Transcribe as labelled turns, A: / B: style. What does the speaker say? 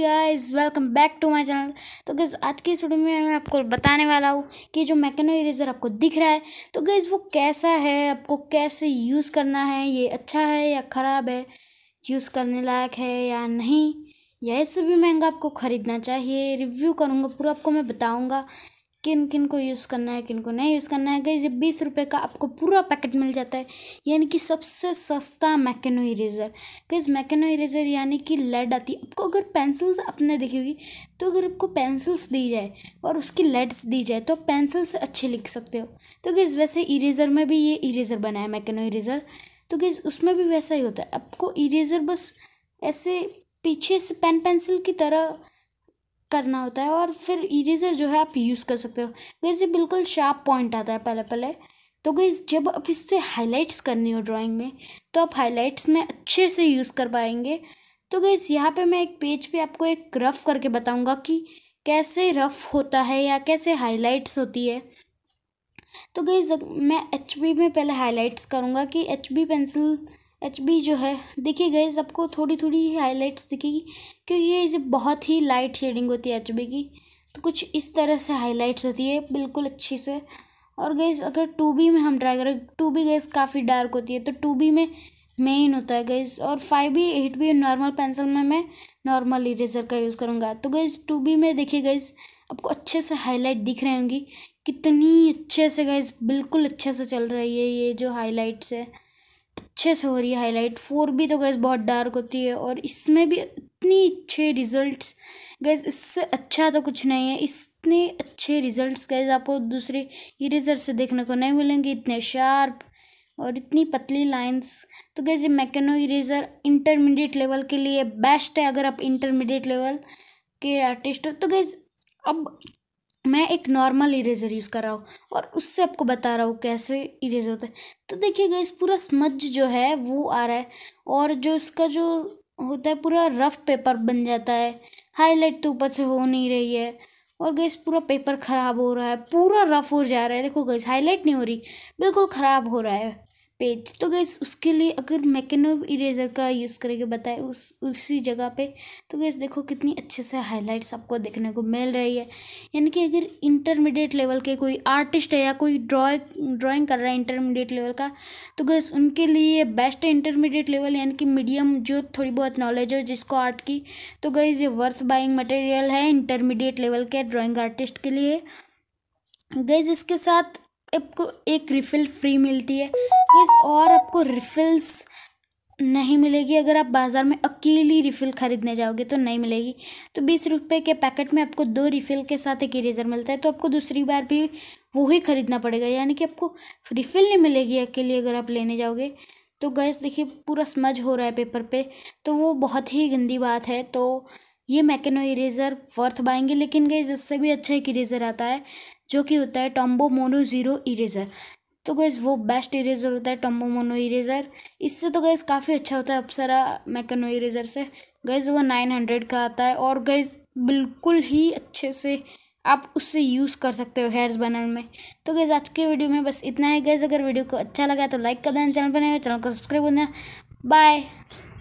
A: guys welcome back to my channel तो guys आज की स्टूडियो में मैं आपको बताने वाला हूँ कि जो मैकेनो इरेजर आपको दिख रहा है तो गैस वो कैसा है आपको कैसे यूज़ करना है ये अच्छा है या ख़राब है यूज़ करने लायक है या नहीं या इससे भी महंगा आपको ख़रीदना चाहिए रिव्यू करूँगा पूरा आपको मैं बताऊँगा किन किन को यूज़ करना है किन को नहीं यूज़ करना है गई जब बीस रुपये का आपको पूरा पैकेट मिल जाता है यानी कि सबसे सस्ता Mechano eraser guys Mechano eraser यानी कि लेड आती है आपको अगर पेंसिल्स अपने देखी होगी तो अगर आपको पेंसिल्स दी जाए और उसकी लेड्स दी जाए तो आप पेंसिल से अच्छे लिख सकते हो तो गई वैसे इरेज़र में भी ये इरेज़र बना है मैकेनो इरेज़र तो गई उसमें भी वैसा ही होता है आपको इरेज़र बस ऐसे पीछे से पेन पेंसिल की तरह करना होता है और फिर इरेजर जो है आप यूज़ कर सकते हो वैसे बिल्कुल शार्प पॉइंट आता है पहले पहले तो गैस जब आप इस पर हाईलाइट्स करनी हो ड्राइंग में तो आप हाईलाइट्स में अच्छे से यूज़ कर पाएंगे तो गैस यहाँ पे मैं एक पेज पे आपको एक रफ़ करके बताऊंगा कि कैसे रफ़ होता है या कैसे हाईलाइट्स होती है तो गई मैं एच में पहले हाईलाइट्स करूँगा कि एच पेंसिल एच बी जो है देखिए गए आपको थोड़ी थोड़ी हाईलाइट्स दिखेगी क्योंकि ये बहुत ही लाइट शेडिंग होती है एच बी की तो कुछ इस तरह से हाईलाइट्स होती है बिल्कुल अच्छी से और गैस अगर टू बी में हम ट्राई करें टू बी गैस काफ़ी डार्क होती है तो टू बी में मेन होता है गैस और five B eight B normal pencil में मैं नॉर्मल इरेजर का यूज़ करूँगा तो गैस टू बी में देखिए गैस आपको अच्छे से हाईलाइट दिख रहे होंगी कितनी अच्छे से गैस बिल्कुल अच्छे से चल रही है ये जो हाईलाइट्स है अच्छे से हो रही है हाईलाइट फोर भी तो गैस बहुत डार्क होती है और इसमें भी इतनी अच्छे रिजल्ट्स गैस इससे अच्छा तो कुछ नहीं है इतने अच्छे रिजल्ट्स गैस आपको दूसरे इरेजर से देखने को नहीं मिलेंगे इतने शार्प और इतनी पतली लाइंस तो गैस ये मैकेनो इरेजर इंटरमीडिएट लेवल के लिए बेस्ट है अगर आप इंटरमीडिएट लेवल के आर्टिस्ट हो तो गैस अब मैं एक नॉर्मल इरेज़र यूज़ कर रहा हूँ और उससे आपको बता रहा हूँ कैसे इरेजर होता है तो देखिएगा इस पूरा स्मज जो है वो आ रहा है और जो इसका जो होता है पूरा रफ पेपर बन जाता है हाईलाइट तो ऊपर से हो नहीं रही है और गैस पूरा पेपर ख़राब हो रहा है पूरा रफ हो जा रहा है देखो गैस हाईलाइट नहीं हो रही बिल्कुल ख़राब हो रहा है पेज तो गैस उसके लिए अगर मैकेनो इरेजर का यूज़ करके बताए उस उसी जगह पे तो गैस देखो कितनी अच्छे से हाइलाइट्स आपको देखने को मिल रही है यानी कि अगर इंटरमीडिएट लेवल के कोई आर्टिस्ट है या कोई ड्राइंग ड्राइंग कर रहा है इंटरमीडिएट लेवल का तो गैस उनके लिए बेस्ट है इंटरमीडिएट लेवल यानी कि मीडियम जो थोड़ी बहुत नॉलेज हो जिसको आर्ट की तो गैस ये वर्थ बाइंग मटेरियल है इंटरमीडिएट लेवल के ड्राॅइंग आर्टिस्ट के लिए गैस इसके साथ आपको एक रिफ़िल फ्री मिलती है इस और आपको रिफ़िल्स नहीं मिलेगी अगर आप बाज़ार में अकेली रिफ़िल ख़रीदने जाओगे तो नहीं मिलेगी तो बीस रुपये के पैकेट में आपको दो रिफ़िल के साथ एक इरेज़र मिलता है तो आपको दूसरी बार भी वो ही ख़रीदना पड़ेगा यानी कि आपको रिफ़िल नहीं मिलेगी अकेली अगर आप लेने जाओगे तो गैस देखिए पूरा स्मज हो रहा है पेपर पे तो वो बहुत ही गंदी बात है तो ये मैकेनो इरेज़र वर्थ बाएंगे लेकिन गैस इससे भी अच्छा एक इरेज़र आता है जो कि होता है टॉम्बो मोनो ज़ीरो इरेज़र तो गैस वो बेस्ट इरेज़र होता है टॉम्बो मोनो इरेज़र इससे तो गैस काफ़ी अच्छा होता है अपसरा मैकनो इरेज़र से गैस वो नाइन हंड्रेड का आता है और गैस बिल्कुल ही अच्छे से आप उससे यूज़ कर सकते हो हेयर्स बनाने में तो गैस आज के वीडियो में बस इतना है गैस अगर वीडियो को अच्छा लगा तो लाइक कर देना चैनल पर नहीं तो चैनल को सब्सक्राइब कर देना बाय